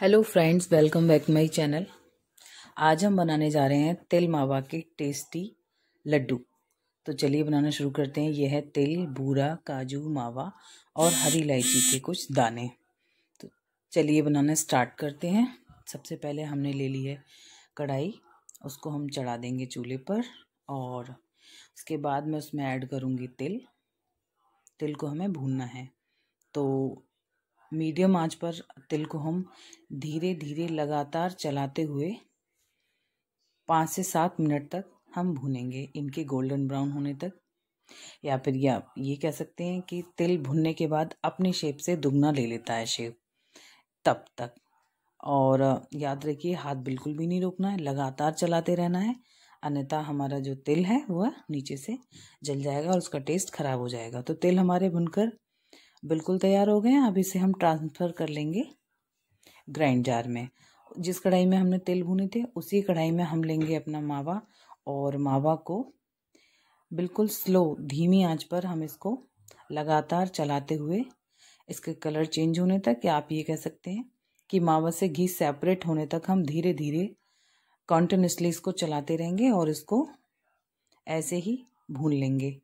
hello friends welcome back my channel आज हम बनाने जा रहे हैं तिल मावा के टेस्टी लड्डू तो चलिए बनाना शुरू करते हैं यह है तिल बूरा काजू मावा और हरी इलायची के कुछ दाने तो चलिए बनाना स्टार्ट करते हैं सबसे पहले हमने ले ली है कढ़ाई उसको हम चढ़ा देंगे चूल्हे पर और उसके बाद मैं उसमें ऐड करूँगी तिल तिल को हमें भूनना है तो मीडियम आंच पर तिल को हम धीरे धीरे लगातार चलाते हुए पाँच से सात मिनट तक हम भूनेंगे इनके गोल्डन ब्राउन होने तक या फिर ये आप ये कह सकते हैं कि तिल भुनने के बाद अपने शेप से दुगना ले लेता है शेप तब तक और याद रखिए हाथ बिल्कुल भी नहीं रोकना है लगातार चलाते रहना है अन्यथा हमारा जो तिल है वह नीचे से जल जाएगा और उसका टेस्ट खराब हो जाएगा तो तिल हमारे भुनकर बिल्कुल तैयार हो गए हैं अब इसे हम ट्रांसफ़र कर लेंगे ग्राइंड जार में जिस कढ़ाई में हमने तेल भूने थे उसी कढ़ाई में हम लेंगे अपना मावा और मावा को बिल्कुल स्लो धीमी आंच पर हम इसको लगातार चलाते हुए इसके कलर चेंज होने तक या आप ये कह सकते हैं कि मावा से घी सेपरेट होने तक हम धीरे धीरे कॉन्टिन्यूसली इसको चलाते रहेंगे और इसको ऐसे ही भून लेंगे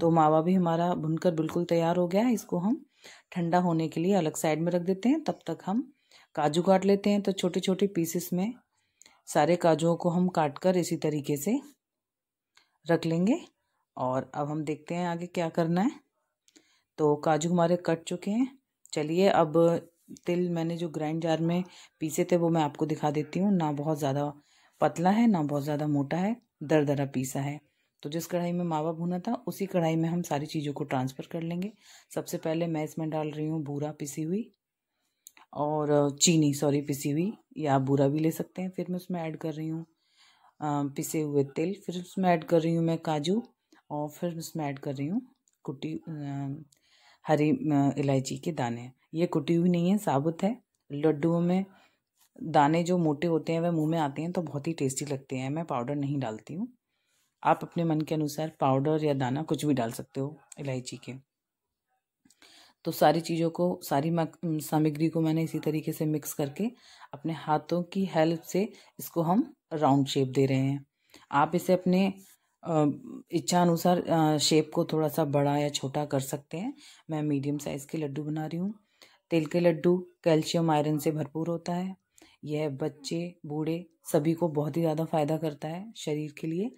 तो मावा भी हमारा भुनकर बिल्कुल तैयार हो गया है इसको हम ठंडा होने के लिए अलग साइड में रख देते हैं तब तक हम काजू काट लेते हैं तो छोटे छोटे पीसेस में सारे काजुओं को हम काट कर इसी तरीके से रख लेंगे और अब हम देखते हैं आगे क्या करना है तो काजू हमारे कट चुके हैं चलिए अब तिल मैंने जो ग्राइंड जार में पीसे थे वो मैं आपको दिखा देती हूँ ना बहुत ज़्यादा पतला है ना बहुत ज़्यादा मोटा है दर दरा पीसा है तो जिस कढ़ाई में मावा भुना था उसी कढ़ाई में हम सारी चीज़ों को ट्रांसफ़र कर लेंगे सबसे पहले मैं इसमें डाल रही हूँ बूरा पिसी हुई और चीनी सॉरी पिसी हुई या आप बूरा भी ले सकते हैं फिर मैं उसमें ऐड कर रही हूँ पिसे हुए तेल फिर उसमें ऐड कर रही हूँ मैं काजू और फिर उसमें ऐड कर रही हूँ कुटी हरी इलायची के दाने ये कुटी हुई नहीं है साबुत है लड्डुओं में दाने जो मोटे होते हैं वह मुँह में आते हैं तो बहुत ही टेस्टी लगते हैं मैं पाउडर नहीं डालती हूँ आप अपने मन के अनुसार पाउडर या दाना कुछ भी डाल सकते हो इलायची के तो सारी चीज़ों को सारी सामग्री को मैंने इसी तरीके से मिक्स करके अपने हाथों की हेल्प से इसको हम राउंड शेप दे रहे हैं आप इसे अपने इच्छा अनुसार शेप को थोड़ा सा बड़ा या छोटा कर सकते हैं मैं मीडियम साइज़ के लड्डू बना रही हूँ तेल के लड्डू कैल्शियम आयरन से भरपूर होता है यह बच्चे बूढ़े सभी को बहुत ही ज़्यादा फ़ायदा करता है शरीर के लिए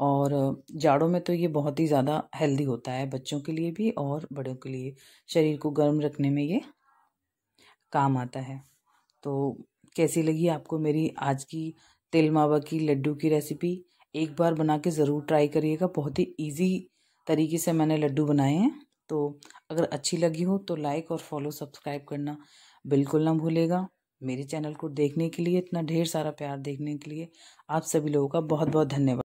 और जाड़ों में तो ये बहुत ही ज़्यादा हेल्दी होता है बच्चों के लिए भी और बड़ों के लिए शरीर को गर्म रखने में ये काम आता है तो कैसी लगी आपको मेरी आज की तिल मावा की लड्डू की रेसिपी एक बार बना के ज़रूर ट्राई करिएगा बहुत ही ईजी तरीके से मैंने लड्डू बनाए हैं तो अगर अच्छी लगी हो तो लाइक और फॉलो सब्सक्राइब करना बिल्कुल ना भूलेगा मेरे चैनल को देखने के लिए इतना ढेर सारा प्यार देखने के लिए आप सभी लोगों का बहुत बहुत धन्यवाद